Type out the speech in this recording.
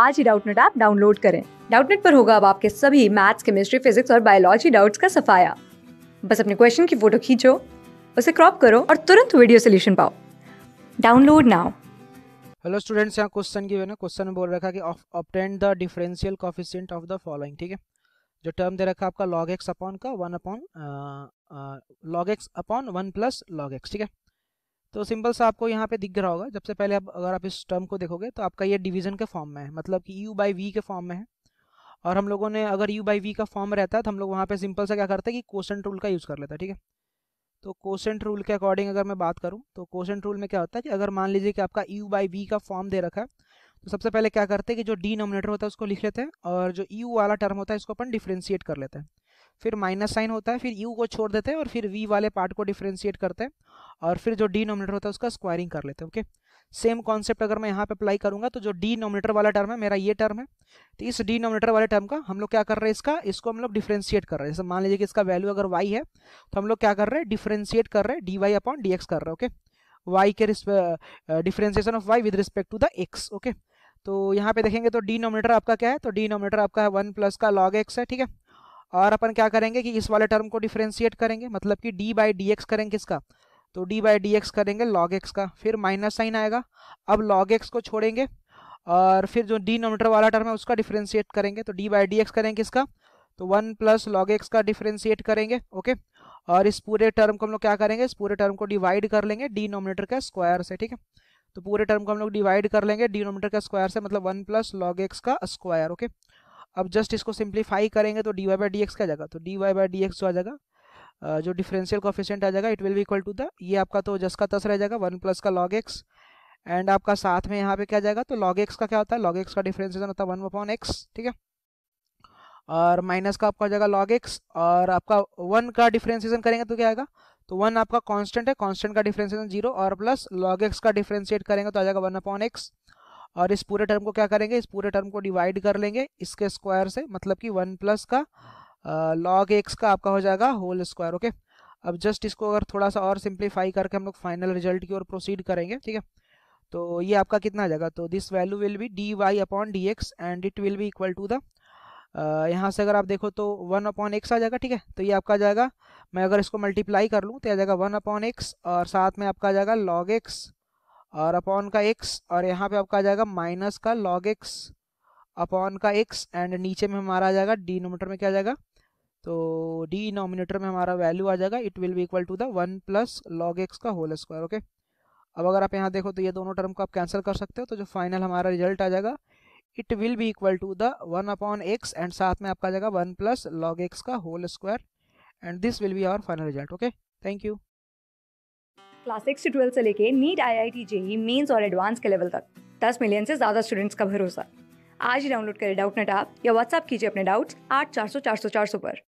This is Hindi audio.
आज ही डाउटनेट ऐप डाउनलोड करें डाउटनेट पर होगा अब आपके सभी मैथ्स केमिस्ट्री फिजिक्स और बायोलॉजी डाउट्स का सफाया बस अपने क्वेश्चन की फोटो खींचो उसे क्रॉप करो और तुरंत वीडियो सोल्यूशन पाओ डाउनलोड नाउ हेलो स्टूडेंट्स यहाँ क्वेश्चन की है ना क्वेश्चन में बोल रखा है कि obtain the differential coefficient of the following ठीक है जो टर्म दे रखा है आपका लॉग एक्स अपॉन का one upon log x upon one plus log X ठीक है तो सिंपल सा आपको यहाँ पे दिख रहा होगा सबसे पहले आप अगर आप इस टर्म को देखोगे तो आपका ये डिवीजन के फॉर्म में है मतलब कि यू बाई वी के फॉर्म में है और हम लोगों ने अगर यू बाई वी का फॉर्म रहता है तो हम लोग वहाँ पे सिंपल सा क्या करते हैं कि कोसेंट रूल का यूज़ कर लेता है ठीक है तो कोसेंट रूल के अकॉर्डिंग अगर मैं बात करूँ तो कोसेंट रूल में क्या होता है कि अगर मान लीजिए कि आपका यू बाई वी का फॉर्म दे रखा है तो सबसे पहले क्या करते हैं कि जो डी नोमिनेटर होता है उसको लिख लेते हैं और जो यू वाला टर्म होता है इसको अपन डिफ्रेंशिएट कर लेते हैं फिर माइनस साइन होता है फिर यू को छोड़ देते हैं और फिर वी वाले पार्ट को डिफ्रेंशिएट करते हैं और फिर जो डी होता है उसका स्क्वायरिंग कर लेते हैं ओके सेम कॉन्सेप्ट अगर मैं यहाँ पे अप्लाई करूंगा तो जो डी वाला टर्म है मेरा ये टर्म है तो इस डी वाले टर्म का हम लोग क्या कर रहे हैं इसका इसको हम लोग डिफ्रेंशिएट कर रहे हैं जैसे मान लीजिए कि इसका वैल्यू अगर वाई है तो हम लोग क्या कर रहे हैं डिफ्रेंशिएट कर रहे हैं D Y upon D X कर रहे हैं ओके वाई के differentiation of Y with respect to the X okay तो यहाँ पे देखेंगे तो डी आपका क्या है तो डी आपका है वन प्लस का लॉग एक्स है ठीक है और अपन क्या करेंगे कि इस वाले टर्म को डिफ्रेंशिएट करेंगे मतलब कि डी बाई डी एक्स करेंगे इसका तो डी बाई डी एक्स करेंगे लॉग एक्स का फिर माइनस साइन आएगा अब लॉग एक्स को छोड़ेंगे और फिर जो डी नोमीटर वाला टर्म है उसका डिफ्रेंशिएट करेंगे तो डी बाई डी एक्स करेंगे इसका तो वन प्लस लॉग एक्स का डिफ्रेंशिएट करेंगे ओके और इस पूरे टर्म को हम लोग क्या करेंगे इस पूरे टर्म को डिवाइड कर लेंगे डी नोमीटर का स्क्वायर से ठीक है तो पूरे टर्म को हम लोग डिवाइड कर लेंगे डी नोमीटर का स्क्वायर से मतलब वन प्लस लॉग एक्स का स्क्वायर ओके अब जस्ट इसको सिंप्लीफाई करेंगे तो D Y by D X क्या जाएगा तो D Y by D X जो आ जाएगा जो डिफरेंशियल कॉफिशेंट आ जाएगा इट विल भी इक्वल टू द ये आपका तो जस का तस रह जाएगा वन प्लस का लॉग एक्स एंड आपका साथ में यहाँ पे क्या जाएगा तो लॉग एक्स का क्या होता है लॉग एक्स का डिफरेंशिएशन होता है वन अपॉन एक्स ठीक है और माइनस का आपका हो जाएगा लॉग एक्स और आपका वन का डिफरेंशिएशन करेंगे तो क्या आएगा तो वन आपका कांस्टेंट है कांस्टेंट का डिफरेंशिएशन जीरो और प्लस लॉग एक्स का डिफरेंशिएट करेंगे तो आ जाएगा वन अपॉन एक्स और इस पूरे टर्म को क्या करेंगे इस पूरे टर्म को डिवाइड कर लेंगे इसके स्क्वायर से मतलब कि वन प्लस का लॉग एक्स का आपका हो जाएगा होल स्क्वायर ओके अब जस्ट इसको अगर थोड़ा सा और सिंप्लीफाई करके हम लोग फाइनल रिजल्ट की ओर प्रोसीड करेंगे ठीक है तो ये आपका कितना आ जाएगा तो this value will be D Y upon D X and it will be equal to the यहाँ से अगर आप देखो तो वन अपॉन एक्स आ जाएगा ठीक है तो ये आपका आ जाएगा मैं अगर इसको मल्टीप्लाई कर लूँ तो आ जाएगा वन अपॉन एक्स और साथ में आपका आ जाएगा लॉग एक्स और अपॉन का एक्स और यहाँ पे आपका आ जाएगा माइनस का लॉग एक्स अपॉन का एक्स एंड नीचे में हमारा आ जाएगा डी नोमीटर में क्या आ जाएगा तो डी नॉमिनेटर में हमारा वैल्यू आ जाएगा it will be equal to the one plus log x का होल स्क्वायर ओके अब अगर आप यहाँ देखो तो ये दोनों टर्म को आप कैंसिल कर सकते हो तो जो फाइनल हमारा रिजल्ट आ जाएगा it will be equal to the one upon x and साथ में आपका आ जाएगा वन प्लस लॉग एक्स का whole square and this will be our final result okay thank you class six से ट्वेल्थ से लेके NEET I I T JEE Mains और एडवांस के लेवल तक दस मिलियन से ज़्यादा स्टूडेंट्स का भरोसा आज ही डाउनलोड करें डाउट नेट आप या व्हाट्सअप कीजिए अपने डाउट्स आठ चार सौ चार सौ चार सौ पर